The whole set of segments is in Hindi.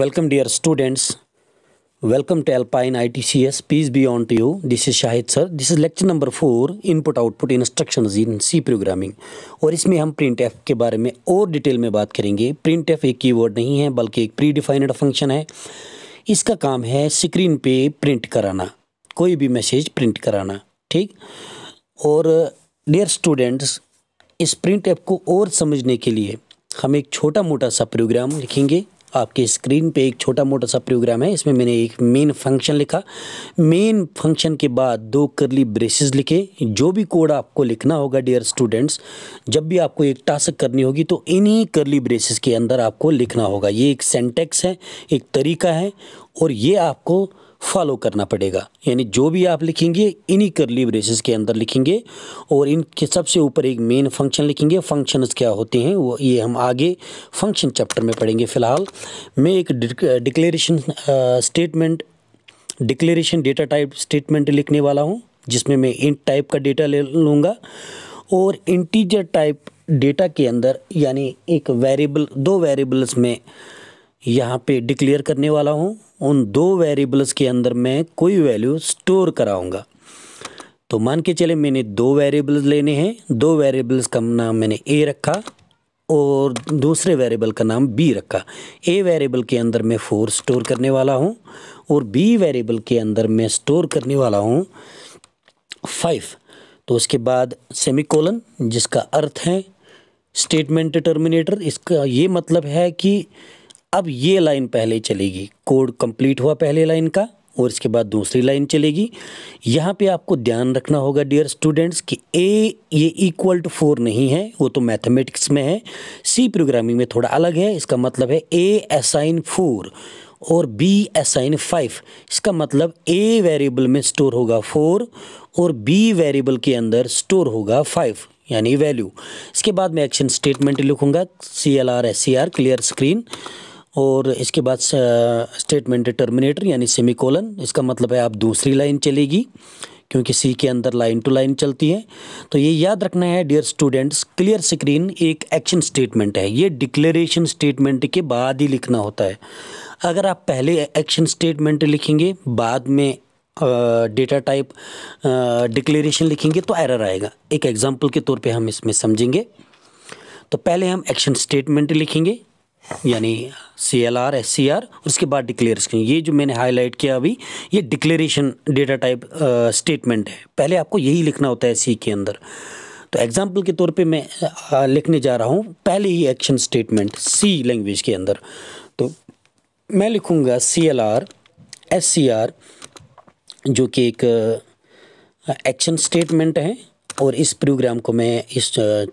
Welcome dear students. Welcome to Alpine ITCS. Peace be on to you. This is Shahid sir. This is lecture number four input output instructions in C programming और इसमें हम प्रिंट एफ के बारे में और डिटेल में बात करेंगे प्रिंट एफ एक कीवर्ड नहीं है बल्कि एक प्री डिफाइनड फंक्शन है इसका काम है स्क्रीन पे प्रिंट कराना कोई भी मैसेज प्रिंट कराना ठीक और डियर स्टूडेंट्स इस प्रिंट ऐप को और समझने के लिए हम एक छोटा मोटा सा प्रोग्राम लिखेंगे आपकी स्क्रीन पे एक छोटा मोटा सा प्रोग्राम है इसमें मैंने एक मेन फंक्शन लिखा मेन फंक्शन के बाद दो करली ब्रेसेस लिखे जो भी कोड आपको लिखना होगा डियर स्टूडेंट्स जब भी आपको एक टास्क करनी होगी तो इन्हीं करली ब्रेसेस के अंदर आपको लिखना होगा ये एक सेंटेक्स है एक तरीका है और ये आपको फॉलो करना पड़ेगा यानी जो भी आप लिखेंगे इन्हीं करली ब्रेसेस के अंदर लिखेंगे और इनके सबसे ऊपर एक मेन फंक्शन लिखेंगे फंक्शंस क्या होते हैं वो ये हम आगे फंक्शन चैप्टर में पढ़ेंगे फ़िलहाल मैं एक declaration statement declaration data type statement लिखने वाला हूँ जिसमें मैं इंट टाइप का डेटा ले लूँगा और इंटीजर टाइप डेटा के अंदर यानी एक वेरिएबल दो वेरिएबल्स में यहाँ पे डिक्लेयर करने वाला हूँ उन दो वेरिएबल्स के अंदर मैं कोई वैल्यू स्टोर कराऊंगा तो मान के चले मैंने दो वेरिएबल्स लेने हैं दो वेरिएबल्स का नाम मैंने ए रखा और दूसरे वेरिएबल का नाम बी रखा ए वेरिएबल के अंदर मैं फोर स्टोर करने वाला हूँ और बी वेरिएबल के अंदर मैं स्टोर करने वाला हूँ फाइव तो उसके बाद सेमिकोलन जिसका अर्थ है स्टेटमेंट टर्मिनेटर इसका ये मतलब है कि अब ये लाइन पहले चलेगी कोड कंप्लीट हुआ पहले लाइन का और इसके बाद दूसरी लाइन चलेगी यहाँ पे आपको ध्यान रखना होगा डियर स्टूडेंट्स कि ए ये इक्वल टू फोर नहीं है वो तो मैथमेटिक्स में है सी प्रोग्रामिंग में थोड़ा अलग है इसका मतलब है ए असाइन फोर और बी असाइन फाइव इसका मतलब ए वेरिएबल में स्टोर होगा फोर और बी वेरिएबल के अंदर स्टोर होगा फाइव यानी वैल्यू इसके बाद मैं एक्शन स्टेटमेंट लिखूंगा c l r s c r clear screen और इसके बाद स्टेटमेंट डिटर्मिनेटर यानी सेमी कोलन इसका मतलब है आप दूसरी लाइन चलेगी क्योंकि सी के अंदर लाइन टू लाइन चलती है तो ये याद रखना है डियर स्टूडेंट्स क्लियर स्क्रीन एक एक्शन स्टेटमेंट है ये डिक्लेरेशन स्टेटमेंट के बाद ही लिखना होता है अगर आप पहले एक्शन स्टेटमेंट लिखेंगे बाद में डेटा टाइप डिक्लेरेशन लिखेंगे तो एरर आएगा एक एग्जाम्पल के तौर पे हम इसमें समझेंगे तो पहले हम एक्शन स्टेटमेंट लिखेंगे यानी c l r s c r उसके बाद स्क्रीन ये जो मैंने हाईलाइट किया अभी ये डिक्लेरेशन डेटा टाइप स्टेटमेंट है पहले आपको यही लिखना होता है सी के अंदर तो एग्जाम्पल के तौर पे मैं आ, लिखने जा रहा हूँ पहले ही एक्शन स्टेटमेंट सी लैंग्वेज के अंदर तो मैं लिखूँगा c l r s c r जो कि एक एक्शन स्टेटमेंट है और इस प्रोग्राम को मैं इस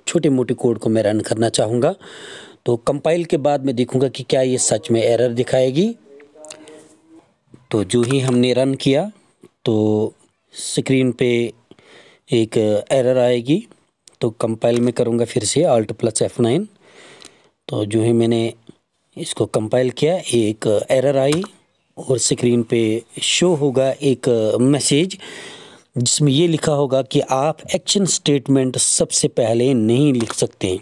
छोटे मोटे कोड को मैं रन करना चाहूँगा तो कंपाइल के बाद मैं देखूंगा कि क्या ये सच में एरर दिखाएगी तो जो ही हमने रन किया तो स्क्रीन पे एक एरर आएगी तो कंपाइल में करूँगा फिर से आल्ट प्लस एफ़ नाइन तो जो ही मैंने इसको कंपाइल किया एक एरर आई और स्क्रीन पे शो होगा एक मैसेज जिसमें ये लिखा होगा कि आप एक्शन स्टेटमेंट सबसे पहले नहीं लिख सकते हैं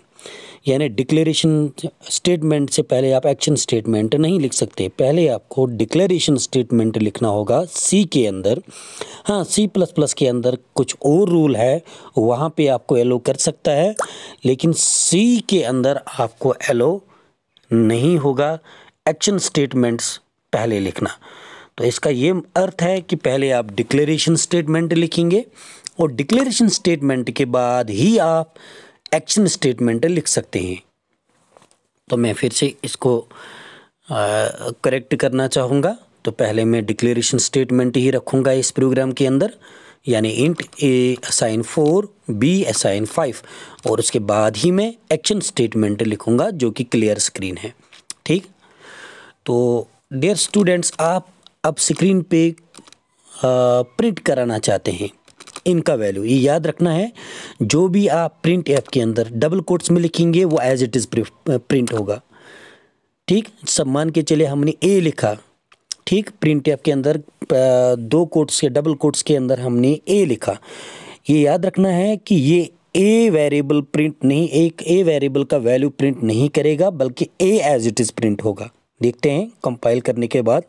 यानी डिक्लेरेशन स्टेटमेंट से पहले आप एक्शन स्टेटमेंट नहीं लिख सकते पहले आपको डिक्लेरेशन स्टेटमेंट लिखना होगा सी के अंदर हाँ सी प्लस प्लस के अंदर कुछ और रूल है वहाँ पे आपको एलो कर सकता है लेकिन सी के अंदर आपको एलो नहीं होगा एक्शन स्टेटमेंट्स पहले लिखना तो इसका ये अर्थ है कि पहले आप डिक्लेरेशन स्टेटमेंट लिखेंगे और डिक्लेरेशन स्टेटमेंट के बाद ही आप एक्शन स्टेटमेंट लिख सकते हैं तो मैं फिर से इसको करेक्ट करना चाहूँगा तो पहले मैं डिक्लेरेशन स्टेटमेंट ही रखूँगा इस प्रोग्राम के अंदर यानी int a assign four b assign five और उसके बाद ही मैं एक्शन स्टेटमेंट लिखूँगा जो कि क्लियर स्क्रीन है ठीक तो डेयर स्टूडेंट्स आप अब स्क्रीन पे प्रिंट कराना चाहते हैं इनका वैल्यू ये याद रखना है जो भी आप प्रिंट ऐप के अंदर डबल कोट्स में लिखेंगे वो एज इट इज़ प्रिंट होगा ठीक सब मान के चले हमने ए लिखा ठीक प्रिंट ऐप के अंदर दो कोट्स के डबल कोट्स के अंदर हमने ए लिखा ये याद रखना है कि ये ए वेरिएबल प्रिंट नहीं एक ए वेरिएबल का वैल्यू प्रिंट नहीं करेगा बल्कि a as it is print होगा देखते हैं कंपाइल करने के बाद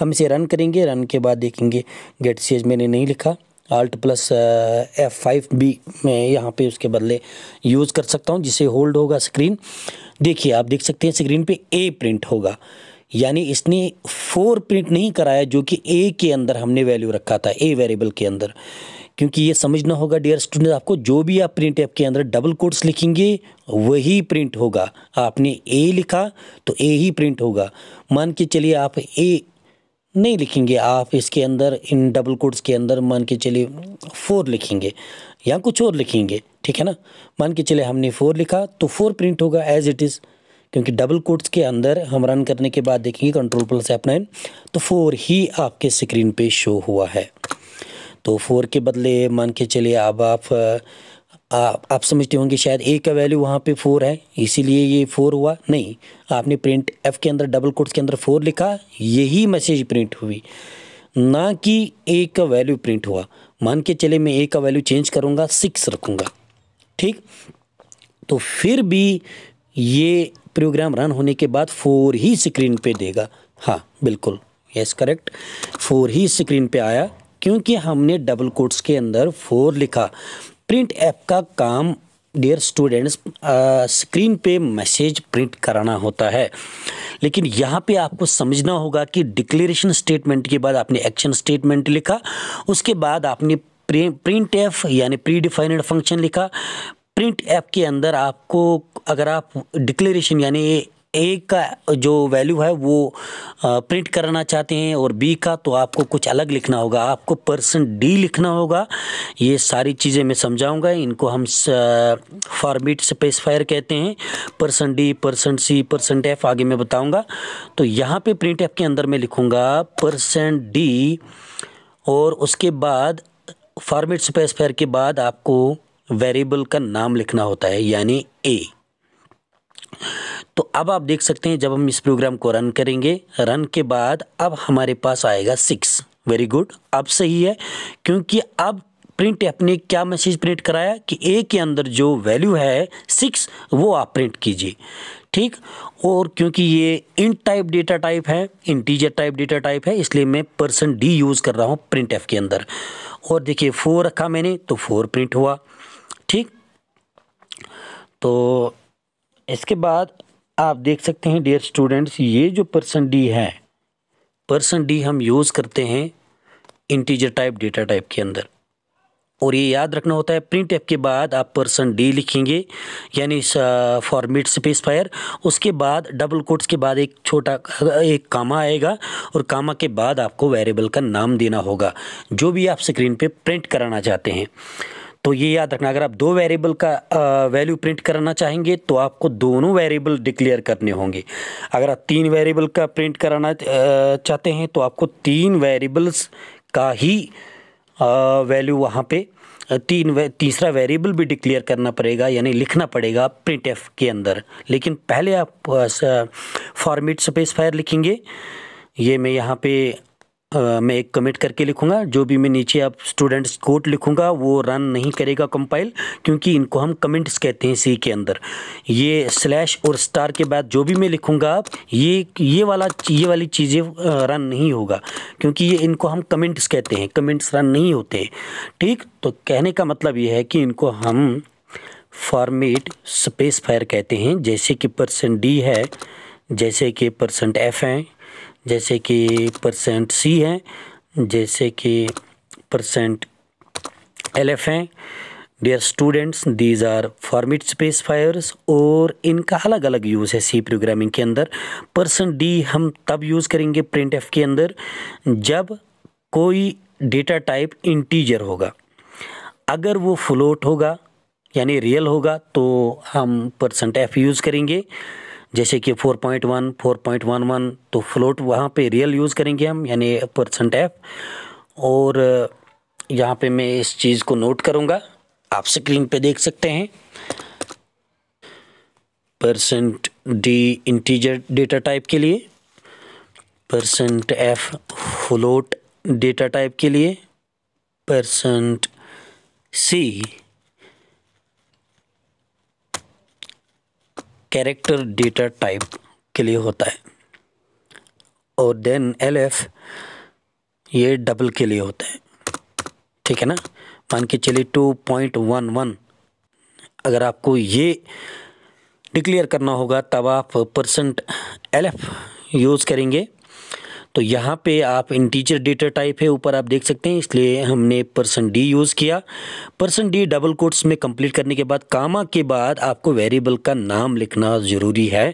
हम इसे रन करेंगे रन के बाद देखेंगे गेट सीएज मैंने नहीं लिखा आल्ट प्लस एफ फाइव भी मैं यहाँ पे उसके बदले यूज़ कर सकता हूँ जिसे होल्ड होगा स्क्रीन देखिए आप देख सकते हैं स्क्रीन पे ए प्रिंट होगा यानी इसने फोर प्रिंट नहीं कराया जो कि ए के अंदर हमने वैल्यू रखा था ए वेरिएबल के अंदर क्योंकि ये समझना होगा डियर स्टूडेंट आपको जो भी आप प्रिंट ऐप के अंदर डबल कोड्स लिखेंगे वही प्रिंट होगा आपने ए लिखा तो ए ही प्रिंट होगा मान के चलिए आप ए नहीं लिखेंगे आप इसके अंदर इन डबल कोड्स के अंदर मान के चलिए फोर लिखेंगे या कुछ और लिखेंगे ठीक है ना मान के चले हमने फोर लिखा तो फोर प्रिंट होगा एज इट इज़ क्योंकि डबल कोड्स के अंदर हम रन करने के बाद देखेंगे कंट्रोल प्लस एफ नाइन तो फोर ही आपके स्क्रीन पे शो हुआ है तो फोर के बदले मान के चलिए अब आप आप आप समझते होंगे शायद ए का वैल्यू वहाँ पे फोर है इसीलिए ये फोर हुआ नहीं आपने प्रिंट एफ के अंदर डबल कोट्स के अंदर फोर लिखा यही मैसेज प्रिंट हुई ना कि ए का वैल्यू प्रिंट हुआ मान के चले मैं ए का वैल्यू चेंज करूँगा सिक्स रखूँगा ठीक तो फिर भी ये प्रोग्राम रन होने के बाद फोर ही स्क्रीन पर देगा हाँ बिल्कुल येस करेक्ट फोर ही स्क्रीन पर आया क्योंकि हमने डबल कोट्स के अंदर फोर लिखा प्रिंट ऐप का काम डियर स्टूडेंट्स स्क्रीन पे मैसेज प्रिंट कराना होता है लेकिन यहाँ पे आपको समझना होगा कि डिक्लेरेशन स्टेटमेंट के बाद आपने एक्शन स्टेटमेंट लिखा उसके बाद आपने प्रिंट एफ यानी प्री डिफाइनड फंक्शन लिखा प्रिंट ऐप के अंदर आपको अगर आप डिक्लेरेशन यानी एक का जो वैल्यू है वो प्रिंट करना चाहते हैं और बी का तो आपको कुछ अलग लिखना होगा आपको पर्सन डी लिखना होगा ये सारी चीज़ें मैं समझाऊंगा इनको हम फॉर्मेट स्पेसिफायर कहते हैं percent d percent c percent f आगे मैं बताऊंगा तो यहाँ पे प्रिंट एफ के अंदर मैं लिखूँगा पर्सन डी और उसके बाद फॉर्मेट स्पेसफायर के बाद आपको वेरिएबल का नाम लिखना होता है यानी ए तो अब आप देख सकते हैं जब हम इस प्रोग्राम को रन करेंगे रन के बाद अब हमारे पास आएगा सिक्स वेरी गुड अब सही है क्योंकि अब प्रिंट अपने ने क्या मैसेज प्रिंट कराया कि ए के अंदर जो वैल्यू है सिक्स वो आप प्रिंट कीजिए ठीक और क्योंकि ये इंट टाइप डेटा टाइप है इंटीजर टाइप डेटा टाइप है इसलिए मैं पर्सन डी यूज़ कर रहा हूँ प्रिंट एफ के अंदर और देखिए फोर रखा मैंने तो फोर प्रिंट हुआ ठीक तो इसके बाद आप देख सकते हैं डियर स्टूडेंट्स ये जो पर्सन डी है पर्सन डी हम यूज़ करते हैं इंटीजर टाइप डेटा टाइप के अंदर और ये याद रखना होता है प्रिंट एप के बाद आप पर्सन डी लिखेंगे यानी फॉर्मेट स्पेस फायर उसके बाद डबल कोट्स के बाद एक छोटा एक कामा आएगा और कामा के बाद आपको वेरिएबल का नाम देना होगा जो भी आप स्क्रीन पे प्रिंट कराना चाहते हैं तो ये याद रखना अगर आप दो वेरिएबल का वैल्यू प्रिंट कराना चाहेंगे तो आपको दोनों वेरिएबल डिक्लेयर करने होंगे अगर आप तीन वेरिएबल का प्रिंट कराना चाहते हैं तो आपको तीन वेरिएबल्स का ही वैल्यू वहाँ पे तीन वे, तीसरा वेरिएबल भी डिक्लेयर करना पड़ेगा यानी लिखना पड़ेगा प्रिंट एफ के अंदर लेकिन पहले आप फॉर्मेट स्पेस लिखेंगे ये मैं यहाँ पे मैं एक कमेंट करके लिखूंगा जो भी मैं नीचे आप स्टूडेंट्स कोड लिखूंगा वो रन नहीं करेगा कंपाइल क्योंकि इनको हम कमेंट्स कहते हैं सी के अंदर ये स्लैश और स्टार के बाद जो भी मैं लिखूंगा आप ये ये वाला ये वाली चीज़ें रन नहीं होगा क्योंकि ये इनको हम कमेंट्स कहते हैं कमेंट्स रन नहीं होते ठीक तो कहने का मतलब ये है कि इनको हम फॉर्मेट स्पेस फायर कहते हैं जैसे कि परसेंट डी है जैसे कि परसेंट एफ है जैसे कि परसेंट सी है जैसे कि परसेंट एल एफ हैं dear students these are format specifiers और इनका अलग अलग यूज़ है सी प्रोग्रामिंग के अंदर परसेंट डी हम तब यूज़ करेंगे प्रिंट एफ के अंदर जब कोई डेटा टाइप इंटीजर होगा अगर वो फ्लोट होगा यानी रियल होगा तो हम परसेंट एफ यूज़ करेंगे जैसे कि 4.1 4.11 तो फ्लोट वहाँ पे रियल यूज़ करेंगे हम यानी परसेंट एफ और यहाँ पे मैं इस चीज़ को नोट करूँगा आप स्क्रीन पे देख सकते हैं percent d integer data type के लिए percent f float data type के लिए percent c character data type के लिए होता है और देन एल एफ ये डबल के लिए होता है ठीक है ना मान के चलिए टू पॉइंट वन वन अगर आपको ये डिक्लेयर करना होगा तब आप परसेंट एल एफ यूज़ करेंगे तो यहाँ पे आप इंटीजर डेटा टाइप है ऊपर आप देख सकते हैं इसलिए हमने पर्सन डी यूज़ किया पर्सन डी डबल कोट्स में कंप्लीट करने के बाद कामा के बाद आपको वेरिएबल का नाम लिखना ज़रूरी है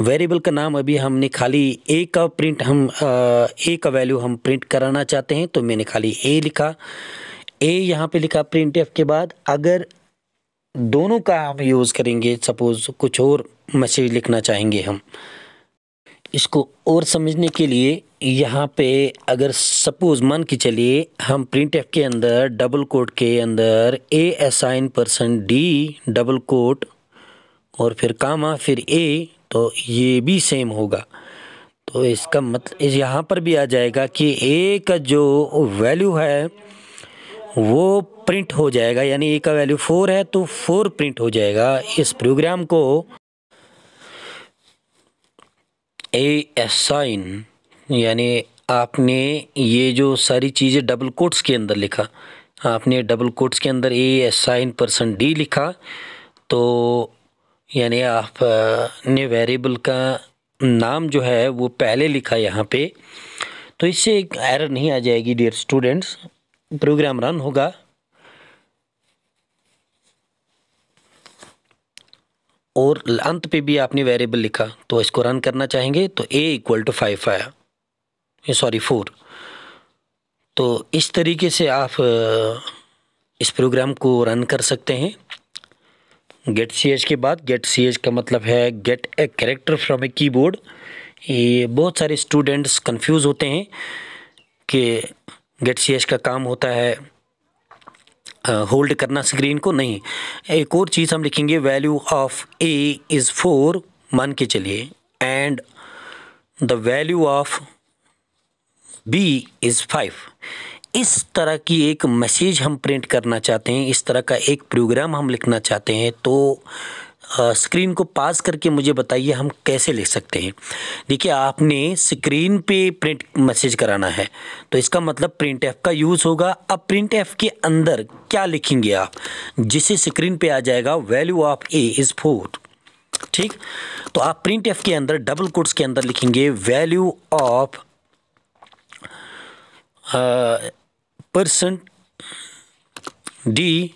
वेरिएबल का नाम अभी हमने खाली ए का प्रिंट हम ए का वैल्यू हम प्रिंट कराना चाहते हैं तो मैंने खाली ए लिखा ए यहाँ पे लिखा प्रिंट के बाद अगर दोनों का हम यूज़ करेंगे सपोज़ कुछ और मैसेज लिखना चाहेंगे हम इसको और समझने के लिए यहाँ पे अगर सपोज मान के चलिए हम प्रिंट एफ के अंदर डबल कोट के अंदर a assign percent d double quote और फिर कामा फिर ए तो ये भी सेम होगा तो इसका मतलब इस यहाँ पर भी आ जाएगा कि ए का जो वैल्यू है वो प्रिंट हो जाएगा यानी ए का वैल्यू फोर है तो फोर प्रिंट हो जाएगा इस प्रोग्राम को ए एसाइन यानी आपने ये जो सारी चीज़ें डबल कोट्स के अंदर लिखा आपने डबल कोट्स के अंदर ए साइन परसेंट डी लिखा तो यानी आप ने वेरिएबल का नाम जो है वो पहले लिखा यहाँ पे तो इससे एक एरर नहीं आ जाएगी डियर स्टूडेंट्स प्रोग्राम रन होगा और अंत पे भी आपने वेरिएबल लिखा तो इसको रन करना चाहेंगे तो ए इक्वल टू फाइव आया सॉरी फोर तो इस तरीके से आप इस प्रोग्राम को रन कर सकते हैं गेट सी एच के बाद गेट सी एच का मतलब है get a character from a keyboard ये बहुत सारे स्टूडेंट्स कंफ्यूज होते हैं कि गेट सी एच का काम होता है होल्ड करना स्क्रीन को नहीं एक और चीज़ हम लिखेंगे value of a is four मान के चलिए and the value of b is five इस तरह की एक मैसेज हम प्रिंट करना चाहते हैं इस तरह का एक प्रोग्राम हम लिखना चाहते हैं तो स्क्रीन को पास करके मुझे बताइए हम कैसे लिख सकते हैं देखिए आपने स्क्रीन पे प्रिंट मैसेज कराना है तो इसका मतलब प्रिंट एफ का यूज़ होगा अब प्रिंट एफ के अंदर क्या लिखेंगे आप जिसे स्क्रीन पे आ जाएगा value of a is four ठीक तो आप प्रिंट एफ के अंदर डबल कोड्स के अंदर लिखेंगे value of percent d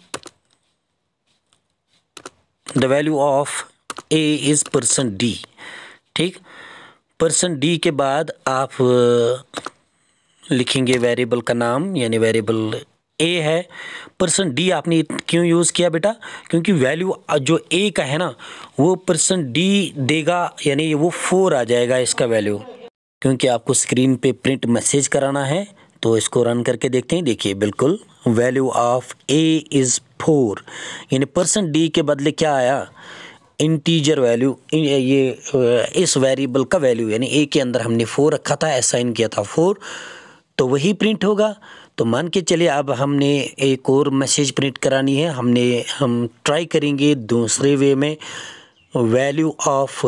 the value of a is percent d ठीक परसेंट डी के बाद आप लिखेंगे वेरिएबल का नाम यानी वेरिएबल ए है परसेंट डी आपने क्यों यूज़ किया बेटा क्योंकि वैल्यू जो ए का है ना वो परसेंट डी देगा यानी वो फोर आ जाएगा इसका वैल्यू क्योंकि आपको स्क्रीन पे प्रिंट मैसेज कराना है तो इसको रन करके देखते हैं देखिए बिल्कुल value of a is four यानी परसेंट डी के बदले क्या आया इंटीजर वैल्यू ये इस वेरिएबल का वैल्यू यानी ए के अंदर हमने फोर रखा था असाइन किया था फोर तो वही प्रिंट होगा तो मान के चलिए अब हमने एक और मैसेज प्रिंट करानी है हमने हम ट्राई करेंगे दूसरे वे में value of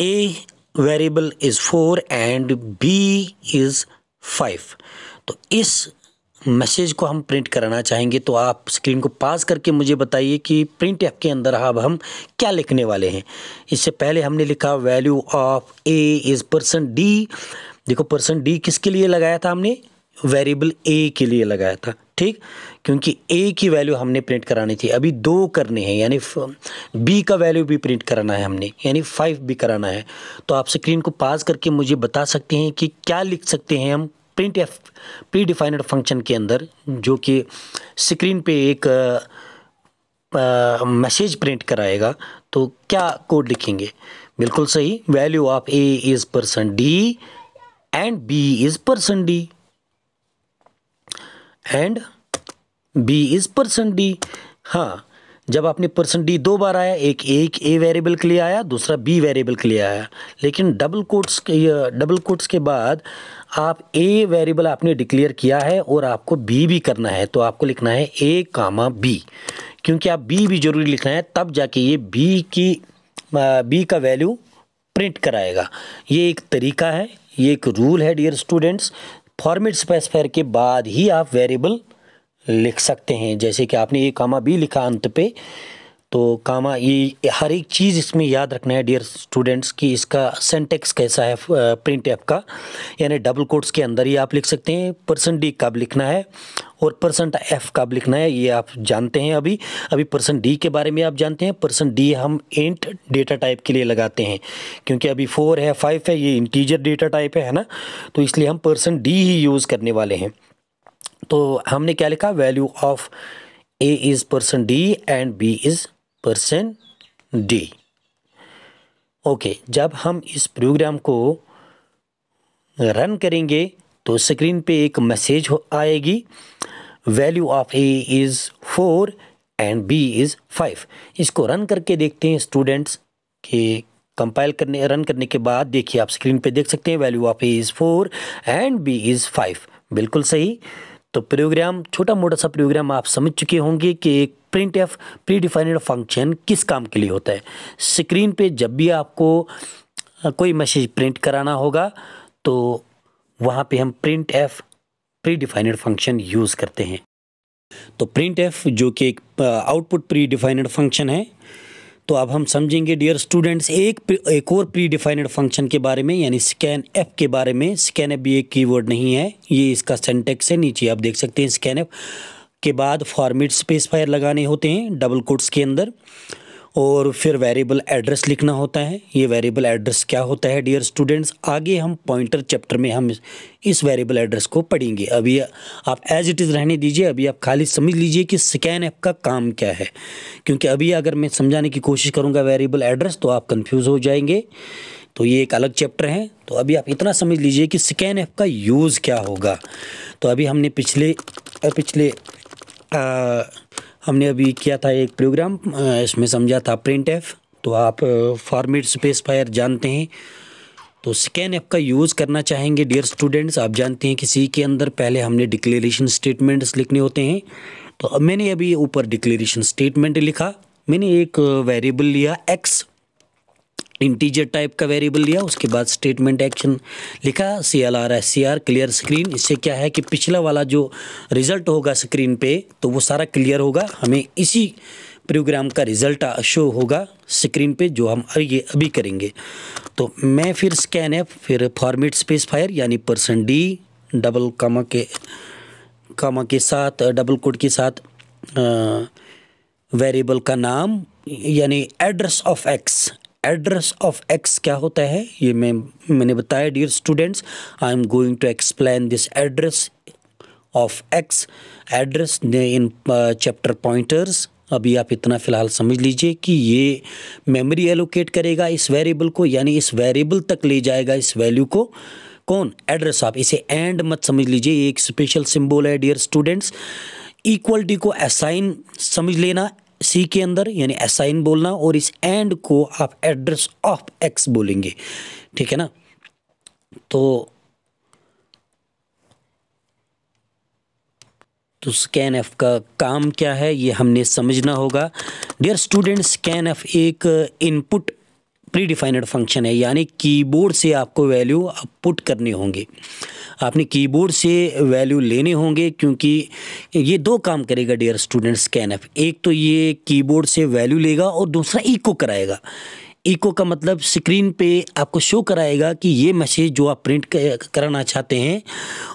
a variable is four and b is five तो इस मैसेज को हम प्रिंट कराना चाहेंगे तो आप स्क्रीन को पास करके मुझे बताइए कि प्रिंट ऐप के अंदर अब हम क्या लिखने वाले हैं इससे पहले हमने लिखा value of a is percent d देखो पर्सन डी किसके लिए लगाया था हमने वेरिएबल ए के लिए लगाया था ठीक क्योंकि ए की वैल्यू हमने प्रिंट करानी थी अभी दो करने हैं यानी बी का वैल्यू भी प्रिंट कराना है हमने यानी फाइव भी कराना है तो आप स्क्रीन को पास करके मुझे बता सकते हैं कि क्या लिख सकते हैं हम print F predefined function के अंदर जो कि स्क्रीन पे एक मैसेज प्रिंट कराएगा तो क्या कोड लिखेंगे बिल्कुल सही value of a is percent d and b is percent d and b is percent d हाँ जब आपने पर्सन डी दो बार आया एक एक ए वेरिएबल के लिए आया दूसरा बी वेरिएबल के लिए आया लेकिन डबल कोट्स डबल कोट्स के बाद आप ए वेरिएबल आपने डिक्लेयर किया है और आपको बी भी करना है तो आपको लिखना है ए कामा बी क्योंकि आप बी भी जरूरी लिखना है तब जाके ये बी की बी का वैल्यू प्रिंट कराएगा ये एक तरीका है ये एक रूल है डियर स्टूडेंट्स फॉर्मेट स्पेसिफायर के बाद ही आप वेरिएबल लिख सकते हैं जैसे कि आपने ये कामा भी लिखा अंत पे तो कामा ये हर एक चीज़ इसमें याद रखना है डियर स्टूडेंट्स कि इसका सेंटेक्स कैसा है प्रिंट ऐप का यानी डबल कोट्स के अंदर ही आप लिख सकते हैं परसेंट डी कब लिखना है और परसेंट एफ कब लिखना है ये आप जानते हैं अभी अभी परसेंट डी के बारे में आप जानते हैं परसेंट डी हम इंट डेटा टाइप के लिए लगाते हैं क्योंकि अभी फोर है फाइव है ये इंटीजर डेटा टाइप है ना तो इसलिए हम परसेंट डी ही यूज़ करने वाले हैं तो हमने क्या लिखा value of a is percent d and b is percent d okay जब हम इस प्रोग्राम को रन करेंगे तो स्क्रीन पे एक मैसेज आएगी value of a is four and b is five इसको रन करके देखते हैं स्टूडेंट्स कि कंपाइल करने रन करने के बाद देखिए आप स्क्रीन पे देख सकते हैं value of a is four and b is five बिल्कुल सही तो प्रोग्राम छोटा मोटा सा प्रोग्राम आप समझ चुके होंगे कि एक print F predefined function किस काम के लिए होता है स्क्रीन पे जब भी आपको कोई मैसेज प्रिंट कराना होगा तो वहाँ पे हम print F predefined function use करते हैं तो प्रिंट एफ जो कि एक आउटपुट प्री डिफाइनड फंक्शन है तो अब हम समझेंगे डियर स्टूडेंट्स एक एक और प्री डिफाइनड फंक्शन के बारे में यानी स्कैन एफ के बारे में स्कैन एफ भी एक कीवर्ड नहीं है ये इसका सेंटेक्स है नीचे आप देख सकते हैं स्कैन एफ के बाद फॉर्मेट स्पेसफायर लगाने होते हैं डबल कोड्स के अंदर और फिर वेरिएबल एड्रेस लिखना होता है ये वेरिएबल एड्रेस क्या होता है डियर स्टूडेंट्स आगे हम पॉइंटर चैप्टर में हम इस वेरिएबल एड्रेस को पढ़ेंगे अभी आप एज इट इज़ रहने दीजिए अभी आप खाली समझ लीजिए कि स्कैन ऐप का काम क्या है क्योंकि अभी अगर मैं समझाने की कोशिश करूँगा वेरिएबल एड्रेस तो आप कन्फ्यूज़ हो जाएंगे तो ये एक अलग चैप्टर है तो अभी आप इतना समझ लीजिए कि स्कैन ऐप का यूज़ क्या होगा तो अभी हमने पिछले पिछले आ, हमने अभी किया था एक प्रोग्राम इसमें समझा था प्रिंट एफ तो आप फॉर्मेट स्पेसफायर जानते हैं तो स्कैन ऐप का यूज़ करना चाहेंगे डियर स्टूडेंट्स आप जानते हैं कि सी के अंदर पहले हमने डिक्लेरेशन स्टेटमेंट्स लिखने होते हैं तो मैंने अभी ऊपर डिक्लेरेशन स्टेटमेंट लिखा मैंने एक वेरिएबल लिया एक्स इंटीजर टाइप का वेरिएबल लिया उसके बाद स्टेटमेंट एक्शन लिखा c l r s c r clear screen इससे क्या है कि पिछला वाला जो रिज़ल्ट होगा स्क्रीन पे तो वो सारा क्लियर होगा हमें इसी प्रोग्राम का रिज़ल्ट शो होगा स्क्रीन पे जो हम ये अभी करेंगे तो मैं फिर स्कैन है फिर फॉर्मेट स्पेस फायर यानी पर्सन डी डबल कामा के कामा के साथ डबल कोड के साथ वेरिएबल का नाम यानी address of x address of x क्या होता है ये मैं मैंने बताया dear students I am going to explain this address of x address ने इन चैप्टर पॉइंटर्स अभी आप इतना फ़िलहाल समझ लीजिए कि ये मेमोरी एलोकेट करेगा इस वेरिएबल को यानी इस वेरिएबल तक ले जाएगा इस वैल्यू को कौन एड्रेस आप इसे एंड मत समझ लीजिए ये एक स्पेशल सिंबल है डियर स्टूडेंट्स इक्वलिटी को असाइन समझ लेना सी के अंदर यानी असाइन बोलना और इस एंड को आप एड्रेस ऑफ एक्स बोलेंगे ठीक है ना तो तो स्कैन एफ का काम क्या है ये हमने समझना होगा डियर स्टूडेंट स्कैन एफ एक इनपुट प्री डिफाइनड फंक्शन है यानी कीबोर्ड से आपको वैल्यू पुट करने होंगे आपने कीबोर्ड से वैल्यू लेने होंगे क्योंकि ये दो काम करेगा डियर स्टूडेंट्स एफ एक तो ये कीबोर्ड से वैल्यू लेगा और दूसरा इको कराएगा इको का मतलब स्क्रीन पे आपको शो कराएगा कि ये मैसेज जो आप प्रिंट कराना चाहते हैं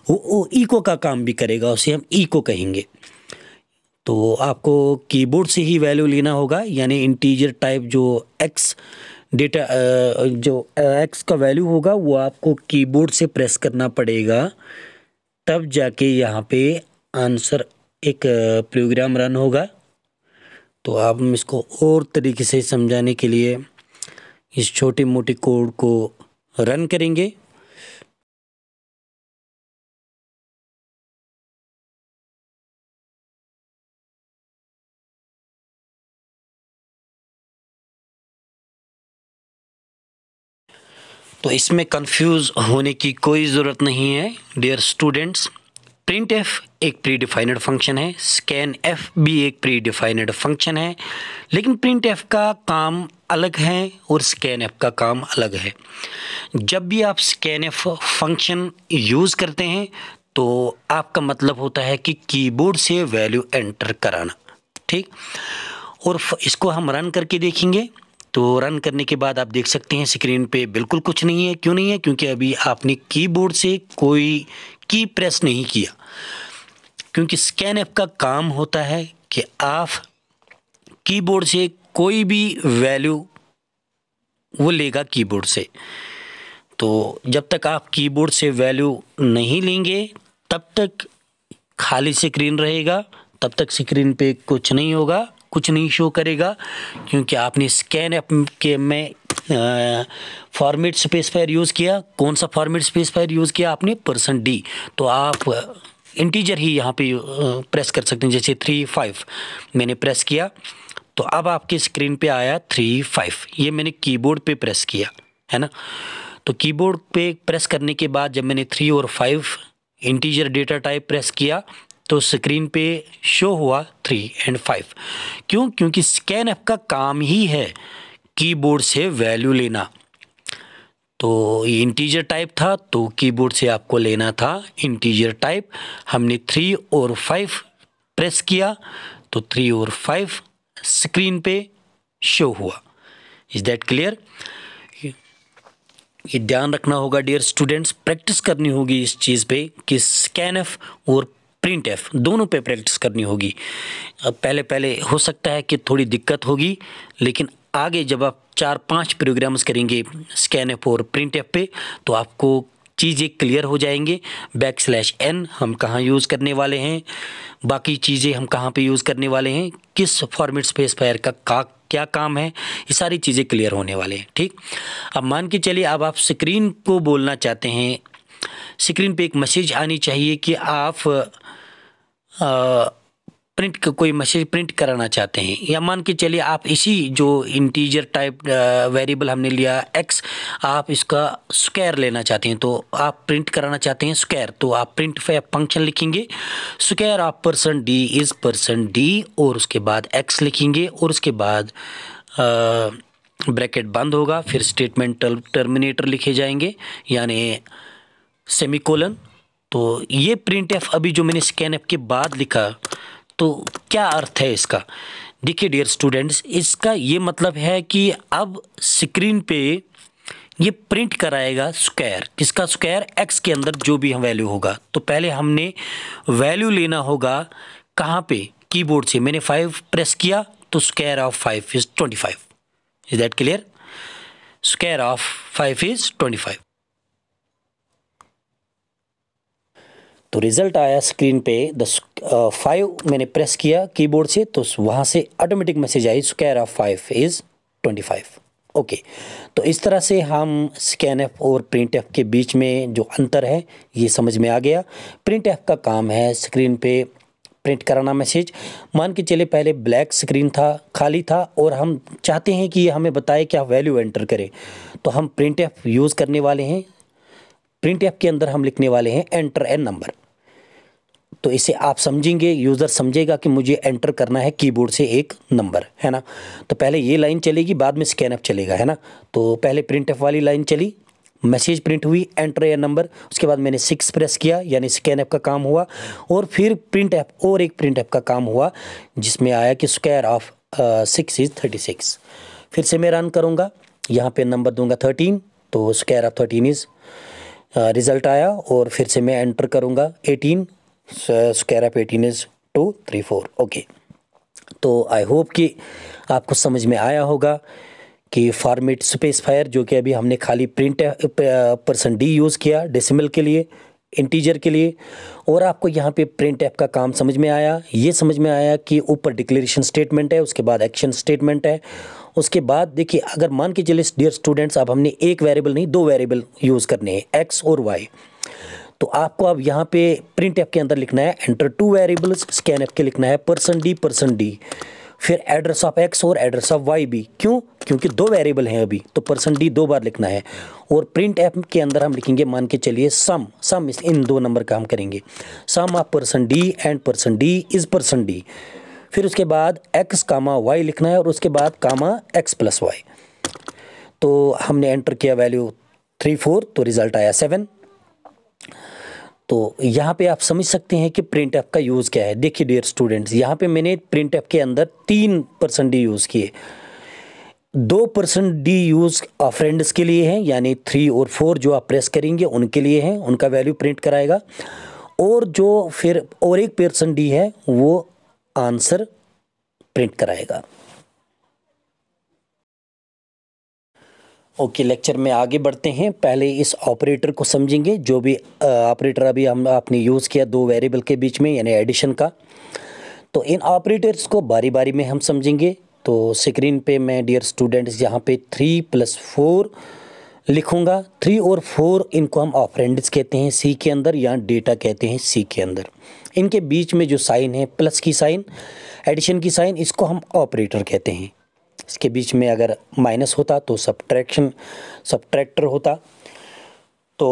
वो, वो इको का काम भी करेगा उसे हम इको कहेंगे तो आपको कीबोर्ड से ही वैल्यू लेना होगा यानी इंटीजर टाइप जो एक्स डेटा जो एक्स का वैल्यू होगा वो आपको कीबोर्ड से प्रेस करना पड़ेगा तब जाके यहाँ पे आंसर एक प्रोग्राम रन होगा तो आप हम इसको और तरीके से समझाने के लिए इस छोटे मोटे कोड को रन करेंगे तो इसमें कंफ्यूज होने की कोई ज़रूरत नहीं है डियर स्टूडेंट्स प्रिंट एफ एक प्री डिफाइनड फंक्शन है स्कैन एफ भी एक प्री डिफाइनड फंक्शन है लेकिन प्रिंट एफ का काम अलग है और स्कैन एफ का काम अलग है जब भी आप स्कैन एफ फंक्शन यूज़ करते हैं तो आपका मतलब होता है कि कीबोर्ड से वैल्यू एंटर कराना ठीक और इसको हम रन करके देखेंगे तो रन करने के बाद आप देख सकते हैं स्क्रीन पे बिल्कुल कुछ नहीं है क्यों नहीं है क्योंकि अभी आपने कीबोर्ड से कोई की प्रेस नहीं किया क्योंकि स्कैन ऐप का काम होता है कि आप कीबोर्ड से कोई भी वैल्यू वो लेगा कीबोर्ड से तो जब तक आप कीबोर्ड से वैल्यू नहीं लेंगे तब तक खाली स्क्रीन रहेगा तब तक स्क्रीन पे कुछ नहीं होगा कुछ नहीं शो करेगा क्योंकि आपने स्कैन ऐप के में फॉर्मेट स्पेसिफायर यूज़ किया कौन सा फॉर्मेट स्पेसिफायर यूज़ किया आपने पर्सन डी तो आप इंटीजर ही यहाँ पे प्रेस कर सकते हैं जैसे थ्री फाइव मैंने प्रेस किया तो अब आपके स्क्रीन पे आया थ्री फाइव ये मैंने कीबोर्ड पे प्रेस किया है ना तो कीबोर्ड पे प्रेस करने के बाद जब मैंने थ्री और five integer data type press किया तो स्क्रीन पे शो हुआ थ्री एंड फाइव क्यों क्योंकि स्कैन ऐप का काम ही है कीबोर्ड से वैल्यू लेना तो इंटीजर टाइप था तो कीबोर्ड से आपको लेना था इंटीजर टाइप हमने थ्री और फाइव प्रेस किया तो थ्री और फाइव स्क्रीन पे शो हुआ इज़ दैट क्लियर ये ध्यान रखना होगा डियर स्टूडेंट्स प्रैक्टिस करनी होगी इस चीज़ पे कि स्कैन एफ और प्रिंट एफ दोनों पे प्रैक्टिस करनी होगी अब पहले पहले हो सकता है कि थोड़ी दिक्कत होगी लेकिन आगे जब आप चार पांच प्रोग्राम्स करेंगे स्कैन एफ और प्रिंट एफ पे तो आपको चीज़ें क्लियर हो जाएंगे बैक स्लैश एन हम कहाँ यूज़ करने वाले हैं बाकी चीज़ें हम कहाँ पे यूज़ करने वाले हैं किस फॉर्मेट पे एस्पायर का, का क्या काम है ये सारी चीज़ें क्लियर होने वाले हैं ठीक अब मान के चलिए अब आप स्क्रीन को बोलना चाहते हैं स्क्रीन पे एक मैसेज आनी चाहिए कि आप प्रिंट कोई मैसेज प्रिंट कराना चाहते हैं या मान के चलिए आप इसी जो इंटीजर टाइप वेरिएबल हमने लिया एक्स आप इसका स्क्वायर लेना चाहते हैं तो आप प्रिंट कराना चाहते हैं स्क्वायर तो आप प्रिंट फंक्शन लिखेंगे square of percent d is percent d और उसके बाद एक्स लिखेंगे और उसके बाद आ, ब्रैकेट बंद होगा फिर स्टेटमेंट टर्मिनेटर लिखे जाएंगे यानी सेमिकोलन तो ये प्रिंट एफ अभी जो मैंने स्कैन एफ के बाद लिखा तो क्या अर्थ है इसका देखिए डियर स्टूडेंट्स इसका ये मतलब है कि अब स्क्रीन पे ये प्रिंट कराएगा स्क्वायर किसका स्क्वायर एक्स के अंदर जो भी हम वैल्यू होगा तो पहले हमने वैल्यू लेना होगा कहाँ पे कीबोर्ड से मैंने फाइव प्रेस किया तो square of five is twenty five is that clear square of five is twenty five तो रिज़ल्ट आया स्क्रीन पे द फाइव uh, मैंने प्रेस किया कीबोर्ड से तो वहाँ से ऑटोमेटिक मैसेज आई square of five is twenty five okay तो इस तरह से हम स्कैन एफ और प्रिंट एफ के बीच में जो अंतर है ये समझ में आ गया प्रिंट एफ का काम है स्क्रीन पे प्रिंट कराना मैसेज मान के चले पहले ब्लैक स्क्रीन था खाली था और हम चाहते हैं कि ये हमें बताए क्या वैल्यू एंटर करें तो हम प्रिंट एफ यूज़ करने वाले हैं प्रिंट एफ के अंदर हम लिखने वाले हैं एंटर एन नंबर तो इसे आप समझेंगे यूज़र समझेगा कि मुझे एंटर करना है कीबोर्ड से एक नंबर है ना तो पहले ये लाइन चलेगी बाद में स्कैन अप चलेगा है ना तो पहले प्रिंट वाली लाइन चली मैसेज प्रिंट हुई एंटर या नंबर उसके बाद मैंने सिक्स प्रेस किया यानी स्कैन ऐप का काम हुआ और फिर प्रिंट ऐप और एक प्रिंट ऐप का काम हुआ जिसमें आया कि square of six is thirty six फिर से मैं रन करूँगा यहाँ पे नंबर दूंगा थर्टीन तो square of thirteen is result आया और फिर से मैं एंटर करूँगा eighteen square of eighteen is two three four okay तो आई होप कि आपको समझ में आया होगा कि फॉर्मेट स्पेसफायर जो कि अभी हमने खाली प्रिंट परसेंट डी यूज़ किया डेसिमल के लिए इंटीजर के लिए और आपको यहाँ पे प्रिंट ऐप का काम समझ में आया ये समझ में आया कि ऊपर डिक्लेरेशन स्टेटमेंट है उसके बाद एक्शन स्टेटमेंट है उसके बाद देखिए अगर मान के चलिए डियर स्टूडेंट्स अब हमने एक वेरिएबल नहीं दो वेरिएबल यूज़ करने हैं एक्स और वाई तो आपको अब यहाँ पे प्रिंट ऐप के अंदर लिखना है enter two variables scan f के लिखना है पर्सन डी पर्सन डी फिर एड्रेस ऑफ एक्स और एड्रेस ऑफ वाई भी क्यों क्योंकि दो वेरिएबल हैं अभी तो पर्सन डी दो बार लिखना है और प्रिंट ऐप के अंदर हम लिखेंगे मान के चलिए सम सम इस इन दो नंबर का हम करेंगे sum of percent d and percent d is percent d फिर उसके बाद एक्स कामा वाई लिखना है और उसके बाद कामा एक्स प्लस वाई तो हमने एंटर किया वैल्यू थ्री फोर तो रिज़ल्ट आया सेवन तो यहाँ पे आप समझ सकते हैं कि प्रिंट ऐप का यूज़ क्या है देखिए डियर स्टूडेंट्स यहाँ पे मैंने प्रिंट ऐप के अंदर तीन परसेंट डी यूज़ किए दो परसेंट डी यूज़ फ्रेंड्स के लिए हैं यानी थ्री और फोर जो आप प्रेस करेंगे उनके लिए हैं उनका वैल्यू प्रिंट कराएगा और जो फिर और एक परसेंट डी है वो आंसर प्रिंट कराएगा ओके लेक्चर में आगे बढ़ते हैं पहले इस ऑपरेटर को समझेंगे जो भी ऑपरेटर अभी हम आपने यूज़ किया दो वेरिएबल के बीच में यानी एडिशन का तो इन ऑपरेटर्स को बारी बारी में हम समझेंगे तो स्क्रीन पे मैं डियर स्टूडेंट्स यहाँ पे थ्री प्लस फोर लिखूँगा थ्री और फोर इनको हम ऑपरेंड्स कहते हैं सी के अंदर या डेटा कहते हैं सी के अंदर इनके बीच में जो साइन है प्लस की साइन एडिशन की साइन इसको हम ऑपरेटर कहते हैं इसके बीच में अगर माइनस होता तो सब्ट्रैक्शन सब्ट्रैक्टर होता तो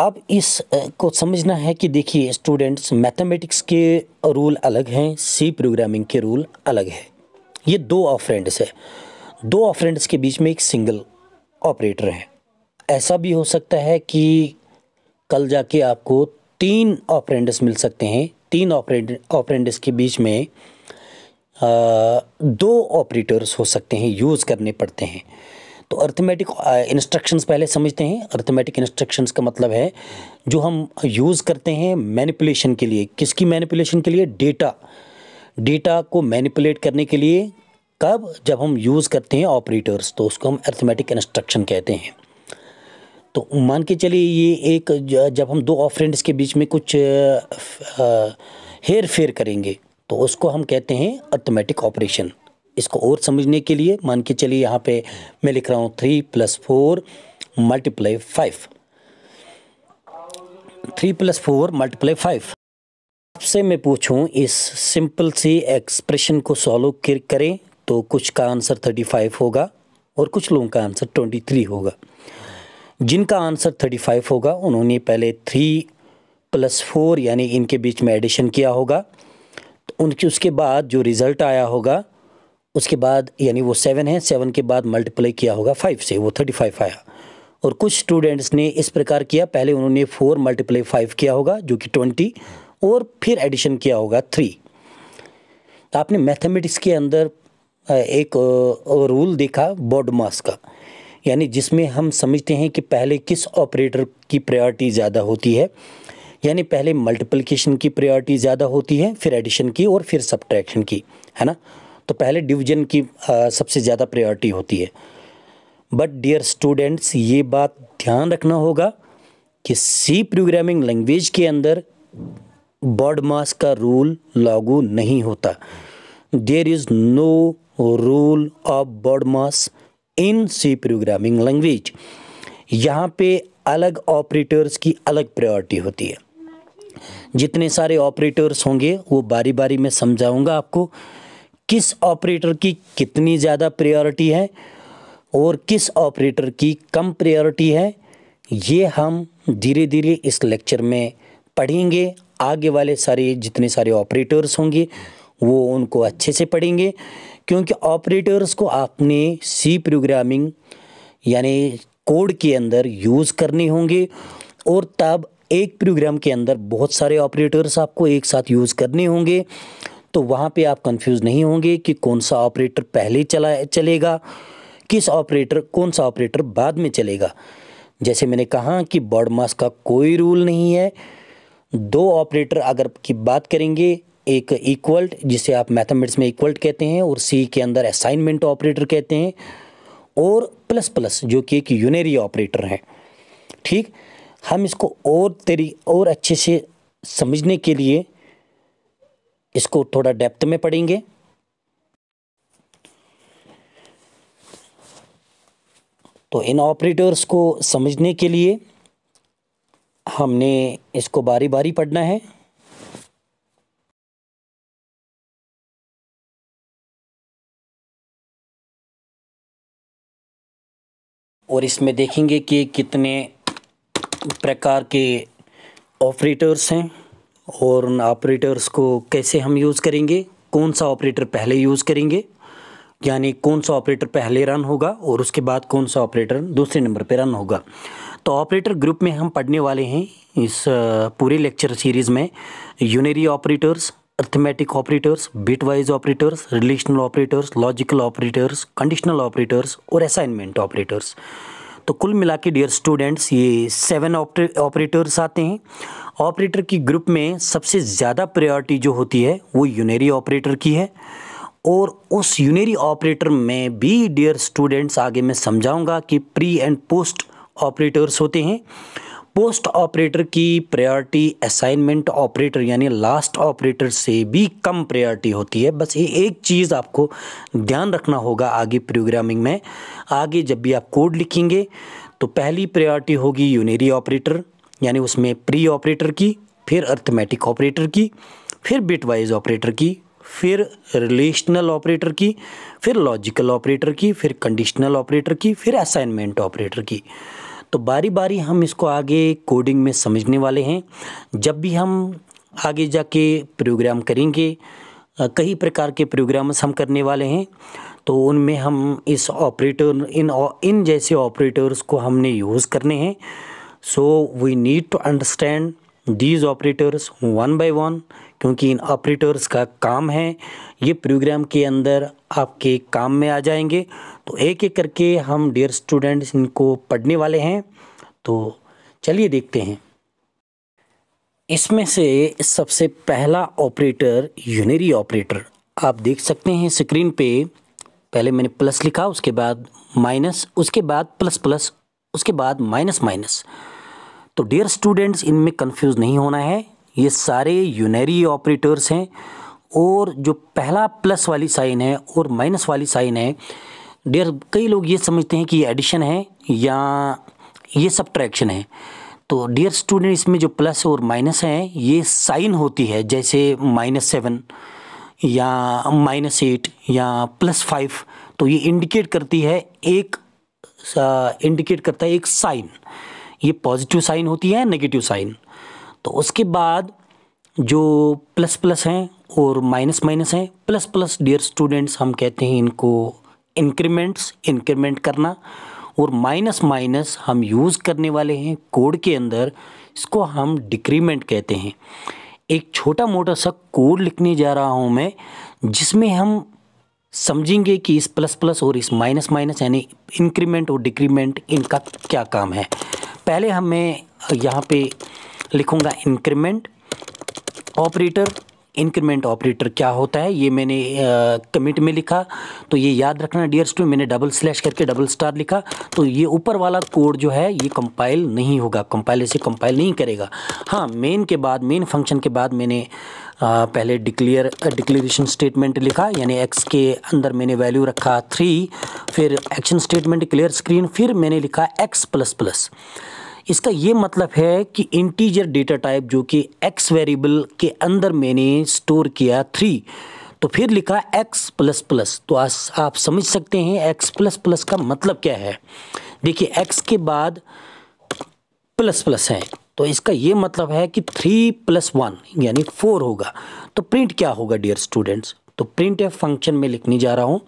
अब इस को समझना है कि देखिए स्टूडेंट्स मैथमेटिक्स के रूल अलग हैं सी प्रोग्रामिंग के रूल अलग है ये दो ऑफरेंड्स है दो ऑफरेंड्स के बीच में एक सिंगल ऑपरेटर है ऐसा भी हो सकता है कि कल जाके आपको तीन ऑपरेंड्स मिल सकते हैं तीन ऑपरेंड ऑपरेंड्स के बीच में दो ऑपरेटर्स हो सकते हैं यूज़ करने पड़ते हैं तो अर्थमेटिक इंस्ट्रक्शंस पहले समझते हैं अर्थमेटिक इंस्ट्रक्शंस का मतलब है जो हम यूज़ करते हैं मैनिपुलेशन के लिए किसकी मैनिपुलेशन के लिए डेटा डेटा को मैनिपुलेट करने के लिए कब जब हम यूज़ करते हैं ऑपरेटर्स तो उसको हम अर्थमेटिक इंस्ट्रक्शन कहते हैं तो मान के चलिए ये एक जब हम दो ऑफरेंड्स के बीच में कुछ हेर फेर करेंगे तो उसको हम कहते हैं अर्थमेटिक ऑपरेशन इसको और समझने के लिए मान के चलिए यहाँ पे मैं लिख रहा हूँ three plus four multiply five three plus four multiply five आपसे मैं पूछूँ इस सिंपल सी एक्सप्रेशन को सॉल्व करें तो कुछ का आंसर थर्टी फाइव होगा और कुछ लोगों का आंसर ट्वेंटी थ्री होगा जिनका आंसर थर्टी फाइव होगा उन्होंने पहले थ्री प्लस फोर यानी इनके बीच में एडिशन किया होगा उनके उसके बाद जो रिज़ल्ट आया होगा उसके बाद यानी वो सेवन है सेवन के बाद मल्टीप्लाई किया होगा फाइव से वो थर्टी फाइव आया और कुछ स्टूडेंट्स ने इस प्रकार किया पहले उन्होंने फोर मल्टीप्लाई फाइव किया होगा जो कि ट्वेंटी और फिर एडिशन किया होगा थ्री तो आपने मैथमेटिक्स के अंदर एक रूल देखा बॉड मास का यानी जिसमें हम समझते हैं कि पहले किस ऑपरेटर की प्रायोरिटी ज़्यादा होती है यानी पहले मल्टीप्लिकेशन की प्रायोरिटी ज़्यादा होती है फिर एडिशन की और फिर सब्ट्रैक्शन की है ना तो पहले डिवीजन की आ, सबसे ज़्यादा प्रायोरिटी होती है बट डियर स्टूडेंट्स ये बात ध्यान रखना होगा कि सी प्रोग्रामिंग लैंग्वेज के अंदर बॉड मास का रूल लागू नहीं होता there is no rule of BODMAS in C programming language यहाँ पे अलग ऑपरेटर्स की अलग प्रायोरिटी होती है जितने सारे ऑपरेटर्स होंगे वो बारी बारी में समझाऊंगा आपको किस ऑपरेटर की कितनी ज़्यादा प्रायोरिटी है और किस ऑपरेटर की कम प्रायोरिटी है ये हम धीरे धीरे इस लेक्चर में पढ़ेंगे आगे वाले सारे जितने सारे ऑपरेटर्स होंगे वो उनको अच्छे से पढ़ेंगे क्योंकि ऑपरेटर्स को आपने सी प्रोग्रामिंग यानी कोड के अंदर यूज़ करने होंगे और तब एक प्रोग्राम के अंदर बहुत सारे ऑपरेटर्स आपको एक साथ यूज़ करने होंगे तो वहाँ पे आप कंफ्यूज नहीं होंगे कि कौन सा ऑपरेटर पहले चला चलेगा किस ऑपरेटर कौन सा ऑपरेटर बाद में चलेगा जैसे मैंने कहा कि बर्ड मास का कोई रूल नहीं है दो ऑपरेटर अगर की बात करेंगे एक इक्वल जिसे आप मैथमेटिक्स में इक्वल्ट कहते हैं और सी के अंदर असाइनमेंट ऑपरेटर कहते हैं और प्लस प्लस जो कि एक यूनरी ऑपरेटर है ठीक हम इसको और तेरी और अच्छे से समझने के लिए इसको थोड़ा डेप्थ में पढ़ेंगे तो इन ऑपरेटर्स को समझने के लिए हमने इसको बारी बारी पढ़ना है और इसमें देखेंगे कि कितने प्रकार के ऑपरेटर्स हैं और उन ऑपरेटर्स को कैसे हम यूज़ करेंगे कौन सा ऑपरेटर पहले यूज़ करेंगे यानी कौन सा ऑपरेटर पहले रन होगा और उसके बाद कौन सा ऑपरेटर दूसरे नंबर पर रन होगा तो ऑपरेटर ग्रुप में हम पढ़ने वाले हैं इस पूरे लेक्चर सीरीज़ में unary operators arithmetic operators bitwise operators relational operators logical operators conditional operators और असाइनमेंट ऑपरेटर्स तो कुल मिला के डियर स्टूडेंट्स ये सेवन ऑपरेटर्स आते हैं ऑपरेटर की ग्रुप में सबसे ज़्यादा प्रायोरिटी जो होती है वो यूनरी ऑपरेटर की है और उस यूनरी ऑपरेटर में भी डियर स्टूडेंट्स आगे मैं समझाऊंगा कि प्री एंड पोस्ट ऑपरेटर्स होते हैं पोस्ट ऑपरेटर की प्रायोरिटी असाइनमेंट ऑपरेटर यानी लास्ट ऑपरेटर से भी कम प्रायोरिटी होती है बस ये एक चीज़ आपको ध्यान रखना होगा आगे प्रोग्रामिंग में आगे जब भी आप कोड लिखेंगे तो पहली प्रायोरिटी होगी यूनेरी ऑपरेटर यानी उसमें प्री ऑपरेटर की फिर अर्थमेटिक ऑपरेटर की फिर बिट वाइज ऑपरेटर की फिर रिलेशनल ऑपरेटर की फिर लॉजिकल ऑपरेटर की फिर कंडीशनल ऑपरेटर की फिर असाइनमेंट ऑपरेटर की तो बारी बारी हम इसको आगे कोडिंग में समझने वाले हैं जब भी हम आगे जाके प्रोग्राम करेंगे कई प्रकार के प्रोग्राम्स हम करने वाले हैं तो उनमें हम इस ऑपरेटर इन इन जैसे ऑपरेटर्स को हमने यूज़ करने हैं so we need to understand these operators one by one क्योंकि इन ऑपरेटर्स का काम है ये प्रोग्राम के अंदर आपके काम में आ जाएंगे तो एक एक करके हम डियर स्टूडेंट्स इनको पढ़ने वाले हैं तो चलिए देखते हैं इसमें से सबसे पहला ऑपरेटर यूनरी ऑपरेटर आप देख सकते हैं स्क्रीन पे पहले मैंने प्लस लिखा उसके बाद माइनस उसके बाद प्लस प्लस उसके बाद माइनस माइनस तो डियर स्टूडेंट्स इनमें कंफ्यूज नहीं होना है ये सारे यूनरी ऑपरेटर्स हैं और जो पहला प्लस वाली साइन है और माइनस वाली साइन है डेयर कई लोग ये समझते हैं कि ये एडिशन है या ये ट्रैक्शन है तो डियर स्टूडेंट इसमें जो प्लस और माइनस हैं ये साइन होती है जैसे माइनस सेवन या माइनस एट या प्लस फाइव तो ये इंडिकेट करती है एक इंडिकेट करता है एक साइन ये पॉजिटिव साइन होती है नेगेटिव साइन तो उसके बाद जो प्लस प्लस हैं और माइनस माइनस है प्लस प्लस डियर स्टूडेंट्स हम कहते हैं इनको इंक्रीमेंट्स इंक्रीमेंट करना और माइनस माइनस हम यूज़ करने वाले हैं कोड के अंदर इसको हम डिक्रीमेंट कहते हैं एक छोटा मोटा सा कोड लिखने जा रहा हूँ मैं जिसमें हम समझेंगे कि इस प्लस प्लस और इस माइनस माइनस यानी इंक्रीमेंट और डिक्रीमेंट इनका क्या काम है पहले हम मैं यहाँ पे लिखूँगा इंक्रीमेंट ऑपरेटर इंक्रीमेंट ऑपरेटर क्या होता है ये मैंने कमिट में लिखा तो ये याद रखना डियर स्टूडेंट मैंने डबल स्लैश करके डबल स्टार लिखा तो ये ऊपर वाला कोड जो है ये कंपाइल नहीं होगा कंपाइल इसे कंपाइल नहीं करेगा हाँ मेन के बाद मेन फंक्शन के बाद मैंने आ, पहले डिक्लेयर डिक्लेरेशन स्टेटमेंट लिखा यानी एक्स के अंदर मैंने वैल्यू रखा थ्री फिर एक्शन स्टेटमेंट क्लियर स्क्रीन फिर मैंने लिखा एक्स प्लस प्लस इसका ये मतलब है कि इंटीजर डेटा टाइप जो कि एक्स वेरिएबल के अंदर मैंने स्टोर किया थ्री तो फिर लिखा एक्स प्लस प्लस तो आस, आप समझ सकते हैं एक्स प्लस प्लस का मतलब क्या है देखिए एक्स के बाद प्लस प्लस है तो इसका ये मतलब है कि थ्री प्लस वन यानी फोर होगा तो प्रिंट क्या होगा डियर स्टूडेंट्स तो प्रिंट एफ फंक्शन में लिखने जा रहा हूँ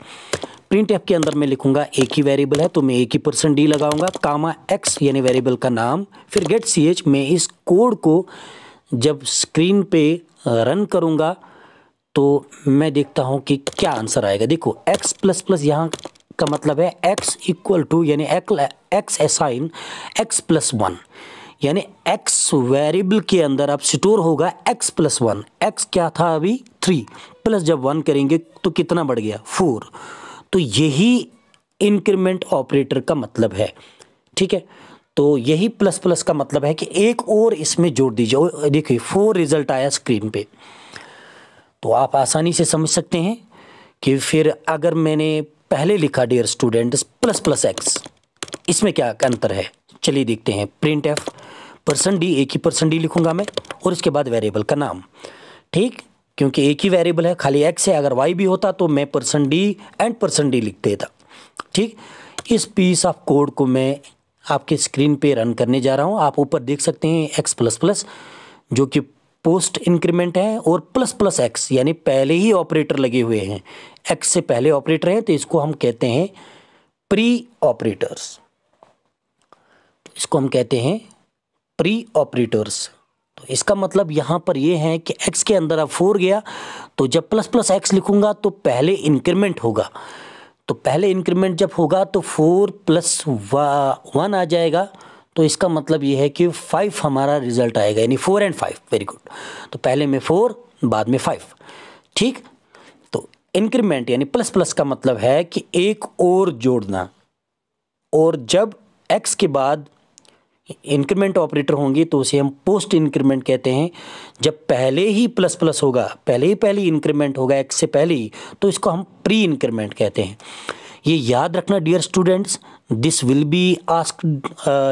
प्रिंट एफ के अंदर मैं लिखूंगा एक ही वेरिएबल है तो मैं एक ही परसेंट डी लगाऊंगा कामा एक्स यानी वेरिएबल का नाम फिर गेट सी एच मैं इस कोड को जब स्क्रीन पे रन करूंगा तो मैं देखता हूं कि क्या आंसर आएगा देखो एक्स प्लस प्लस यहाँ का मतलब है एक्स इक्वल टू यानी x assign x plus one यानी एक्स वेरिएबल के अंदर अब स्टोर होगा एक्स प्लस वन एक्स क्या था अभी थ्री प्लस जब वन करेंगे तो कितना बढ़ गया फोर तो यही इंक्रीमेंट ऑपरेटर का मतलब है ठीक है तो यही प्लस प्लस का मतलब है कि एक और इसमें जोड़ दीजिए देखिए फोर रिजल्ट आया स्क्रीन पे तो आप आसानी से समझ सकते हैं कि फिर अगर मैंने पहले लिखा dear student plus plus x इसमें क्या अंतर है चलिए देखते हैं प्रिंट एफ परसेंट डी एक ही परसेंट डी लिखूंगा मैं और इसके बाद वेरिएबल का नाम ठीक क्योंकि एक ही वेरिएबल है खाली एक्स है अगर वाई भी होता तो मैं percent d and percent d लिख देता ठीक इस पीस ऑफ कोड को मैं आपके स्क्रीन पे रन करने जा रहा हूँ आप ऊपर देख सकते हैं एक्स प्लस प्लस जो कि पोस्ट इंक्रीमेंट है और प्लस प्लस एक्स यानी पहले ही ऑपरेटर लगे हुए हैं एक्स से पहले ऑपरेटर हैं तो इसको हम कहते हैं प्री ऑपरेटर्स इसको हम कहते हैं प्री ऑपरेटर्स तो इसका मतलब यहाँ पर यह है कि x के अंदर अब फोर गया तो जब प्लस प्लस एक्स लिखूंगा तो पहले इंक्रीमेंट होगा तो पहले इंक्रीमेंट जब होगा तो फोर प्लस वन आ जाएगा तो इसका मतलब यह है कि फाइव हमारा रिजल्ट आएगा यानी four and five very good तो पहले में फोर बाद में फाइव ठीक तो इंक्रीमेंट यानी प्लस प्लस का मतलब है कि एक और जोड़ना और जब एक्स के बाद इंक्रीमेंट ऑपरेटर होंगे तो उसे हम पोस्ट इंक्रीमेंट कहते हैं जब पहले ही प्लस प्लस होगा पहले ही पहले इंक्रीमेंट होगा एक्स से पहले ही तो इसको हम प्री इंक्रीमेंट कहते हैं ये याद रखना dear students this will be ask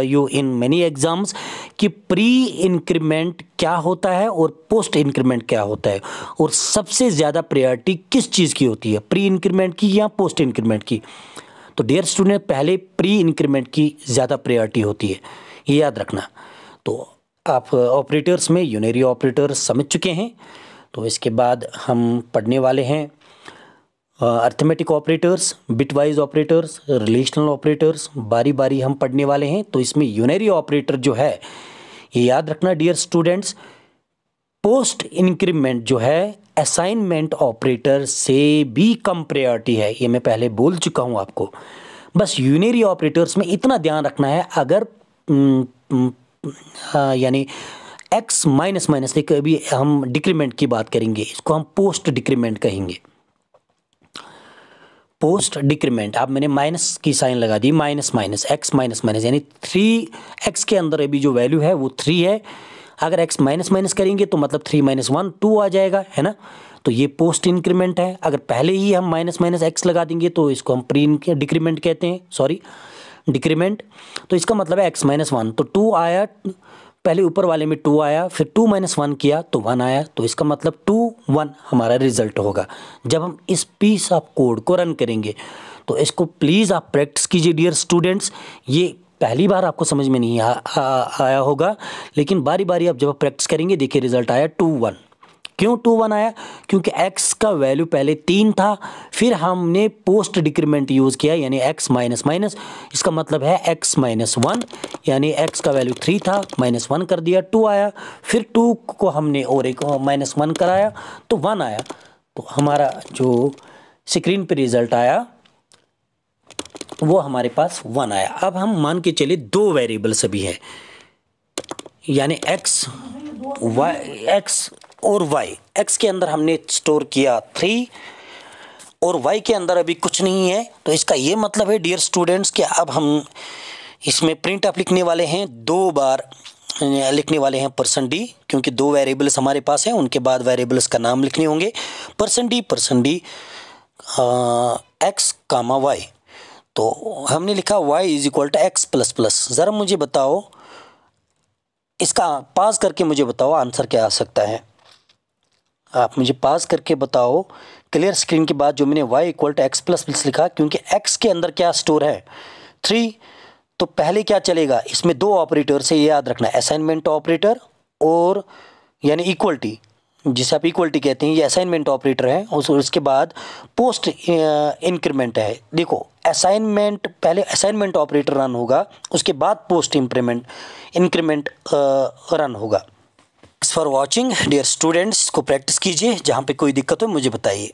you in many exams कि प्री इंक्रीमेंट क्या होता है और पोस्ट इंक्रीमेंट क्या होता है और सबसे ज़्यादा प्रायोरिटी किस चीज़ की होती है प्री इंक्रीमेंट की या पोस्ट इंक्रीमेंट की तो डियर स्टूडेंट पहले प्री इंक्रीमेंट की ज़्यादा प्रायोरिटी होती है ये याद रखना तो आप ऑपरेटर्स में यूनेरी ऑपरेटर समझ चुके हैं तो इसके बाद हम पढ़ने वाले हैं arithmetic operators bitwise operators relational operators बारी बारी हम पढ़ने वाले हैं तो इसमें यूनेरी ऑपरेटर जो है ये याद रखना डियर स्टूडेंट्स पोस्ट इंक्रीमेंट जो है असाइनमेंट ऑपरेटर से भी कम प्रायोरिटी है ये मैं पहले बोल चुका हूँ आपको बस यूनेरी ऑपरेटर्स में इतना ध्यान रखना है अगर हाँ, यानी एक्स माइनस माइनस एक अभी हम डिक्रीमेंट की बात करेंगे इसको हम पोस्ट डिक्रीमेंट कहेंगे पोस्ट डिक्रीमेंट आप मैंने माइनस की साइन लगा दी minus minus x minus minus यानी थ्री एक्स के अंदर अभी जो वैल्यू है वो थ्री है अगर एक्स माइनस माइनस करेंगे तो मतलब थ्री माइनस वन टू आ जाएगा है ना तो ये पोस्ट इंक्रीमेंट है अगर पहले ही हम माइनस माइनस एक्स लगा देंगे तो इसको हम प्री डिक्रीमेंट कहते हैं सॉरी डिक्रीमेंट तो इसका मतलब है एक्स माइनस वन तो टू आया पहले ऊपर वाले में टू आया फिर टू माइनस वन किया तो वन आया तो इसका मतलब टू वन हमारा रिजल्ट होगा जब हम इस पीस ऑफ कोड को रन करेंगे तो इसको प्लीज़ आप प्रैक्टिस कीजिए डियर स्टूडेंट्स ये पहली बार आपको समझ में नहीं आ, आ, आया होगा लेकिन बारी बारी आप जब प्रैक्टिस करेंगे देखिए रिजल्ट आया टू वन क्यों टू वन आया क्योंकि एक्स का वैल्यू पहले तीन था फिर हमने पोस्ट डिक्रीमेंट यूज़ किया यानी एक्स माइनस माइनस इसका मतलब है एक्स माइनस वन यानी एक्स का वैल्यू थ्री था माइनस वन कर दिया टू आया फिर टू को हमने और एक माइनस वन कराया तो वन आया तो हमारा जो स्क्रीन पर रिजल्ट आया तो वो हमारे पास वन आया अब हम मान के चले दो वेरिएबल्स अभी हैं यानी एक्स वाई एक्स और वाई एक्स के अंदर हमने स्टोर किया थ्री और वाई के अंदर अभी कुछ नहीं है तो इसका ये मतलब है डियर स्टूडेंट्स कि अब हम इसमें प्रिंट आप लिखने वाले हैं दो बार लिखने वाले हैं पर्सन डी क्योंकि दो वेरिएबल्स हमारे पास हैं उनके बाद वेरिएबल्स का नाम लिखने होंगे percent d percent d x comma y तो हमने लिखा y is equal to x plus plus ज़रा मुझे बताओ इसका पास करके मुझे बताओ आंसर क्या आ सकता है आप मुझे पास करके बताओ क्लियर स्क्रीन के बाद जो मैंने y equal to x plus plus लिखा क्योंकि x के अंदर क्या स्टोर है थ्री तो पहले क्या चलेगा इसमें दो ऑपरेटर से याद रखना असाइनमेंट ऑपरेटर और यानी इक्वलिटी जिसे आप इक्वलिटी कहते हैं ये असाइनमेंट ऑपरेटर है और उसके बाद पोस्ट इंक्रीमेंट है देखो असाइनमेंट पहले असाइनमेंट ऑपरेटर रन होगा उसके बाद पोस्ट इंक्रीमेंट इंक्रीमेंट रन होगा thanks for watching dear students को प्रैक्टिस कीजिए जहाँ पे कोई दिक्कत हो मुझे बताइए